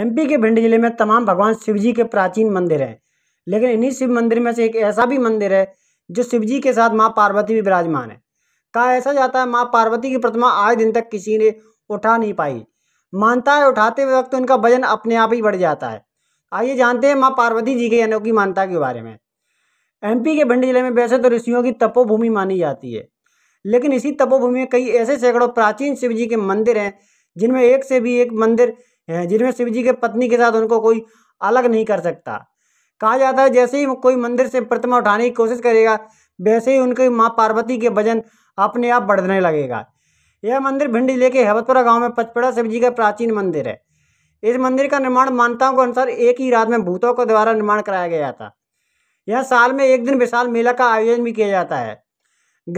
MP के भिंड जिले में तमाम भगवान शिव जी के प्राचीन मंदिर हैं लेकिन इन्हीं शिव मंदिर में से एक ऐसा भी मंदिर है जो शिव जी के साथ माँ पार्वती भी विराजमान है कहा ऐसा जाता है माँ पार्वती की प्रतिमा आज दिन तक किसी ने उठा नहीं पाई मानता है उठाते वक्त उनका वजन अपने आप ही बढ़ जाता है आइए जानते हैं माँ पार्वती जी के अनोखी मानता के बारे में एमपी के भिंड जिले में वैसे तो ऋषियों की तपोभूमि मानी जाती है लेकिन इसी तपोभूमि में कई ऐसे सैकड़ों प्राचीन शिव जी के मंदिर हैं जिनमें एक से भी एक मंदिर हैं जिनमें शिव जी के पत्नी के साथ उनको कोई अलग नहीं कर सकता कहा जाता है जैसे ही कोई मंदिर से प्रतिमा उठाने की कोशिश करेगा वैसे ही उनके माँ पार्वती के वजन अपने आप बढ़ने लगेगा यह मंदिर भिंड जिले के हेबतपुरा गाँव में पचपड़ा शिव जी का प्राचीन मंदिर है इस मंदिर का निर्माण मान्यताओं के अनुसार एक ही रात में भूतों के द्वारा निर्माण कराया गया था यह साल में एक दिन विशाल मेला का आयोजन भी किया जाता है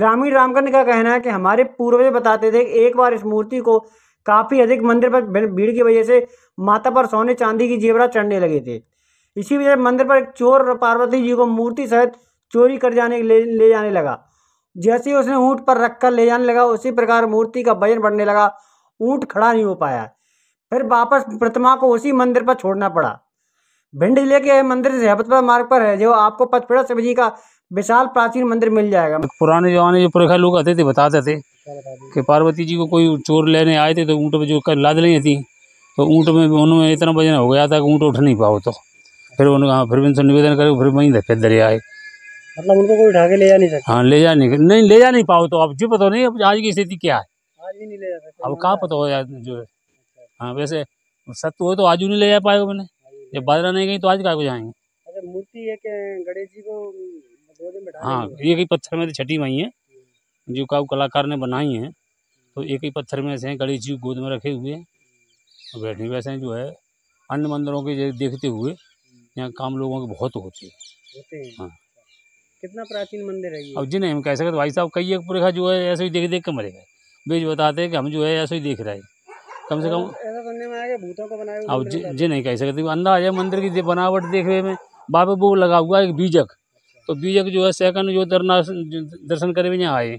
ग्रामीण रामकंड का कहना है कि हमारे पूर्वज बताते थे कि एक बार इस मूर्ति को काफ़ी अधिक मंदिर पर भीड़ की वजह से माता पर सोने चांदी की जेवरा चढ़ने लगे थे इसी वजह मंदिर पर एक चोर पार्वती जी को मूर्ति सहित चोरी कर जाने ले ले जाने लगा जैसे ही उसने ऊँट पर रखकर ले जाने लगा उसी प्रकार मूर्ति का वजन बढ़ने लगा ऊँट खड़ा नहीं हो पाया फिर वापस प्रतिमा को उसी मंदिर पर छोड़ना पड़ा भिंड जिले के मंदिर से हपतपुरा मार्ग पर है जो आपको पचपड़ा शिव जी का विशाल प्राचीन मंदिर मिल जाएगा पुराने जमाने जो पुरखा लोग आते थे बताते थे कि पार्वती जी को कोई चोर लेने आए थे तो ऊँट में जो कर लाद नहीं थी तो ऊँट में उन्होंने इतना वजन हो गया था कि ऊँट उठ नहीं पाओ तो फिर उन्होंने कहा फिर उनसे निवेदन करे फिर वहीं धक्के दरिया आए मतलब उनको कोई उठा के ले जा नहीं हाँ ले जा नहीं नहीं ले जा नहीं पाओ तो अब जो पता नहीं अब आज की स्थिति क्या है आज नहीं ले अब कहाँ पता हो जो है हाँ वैसे सत्य हो तो आज नहीं ले जा पाएगा मैंने जब बाजरा नहीं गई तो आज कहा जाएंगे अच्छा, मूर्ति है गणेश जी को हाँ ये कहीं पत्थर में तो छठी वहीं है जो वो कलाकार ने बनाई हैं तो एक ही पत्थर में ऐसे हैं गणेश जी गोद में रखे हुए और बैठे वैसे हैं जो है अन्य मंदिरों के देखते हुए यहाँ काम लोगों के बहुत होते हैं हाँ कितना प्राचीन मंदिर है अब जी नहीं हम कह सकते भाई साहब कई एक पुरखा जो है ऐसे ही देख देख के मरे गए बेच बताते हैं कि हम जो है ऐसे ही देख रहे हैं कम से कम अब जी, जी नहीं कह सकते अंदाज है मंदिर की बनावट देखने में बाबे बो लगा हुआ एक बीजक तो बीजक जो है सेकंड जो दरना दर्शन करे भी यहाँ आए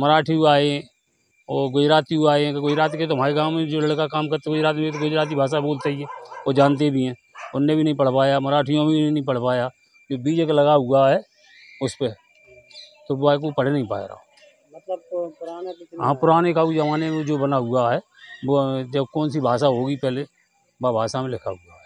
मराठी हुआ आए और गुजराती हुआ आए गुजराती के तो हमारे गाँव में जो लड़का काम करते गुजरात में तो गुजराती भाषा बोलते ही है वो जानते भी हैं उनने भी नहीं पढ़ पाया मराठियों में भी नहीं पढ़ पाया जो बीज एक लगा हुआ है उस पर तो वह को पढ़ नहीं पा रहा मतलब तो हाँ पुराने का ज़माने में जो बना हुआ है वो जब कौन सी भाषा होगी पहले वह भाषा में लिखा हुआ है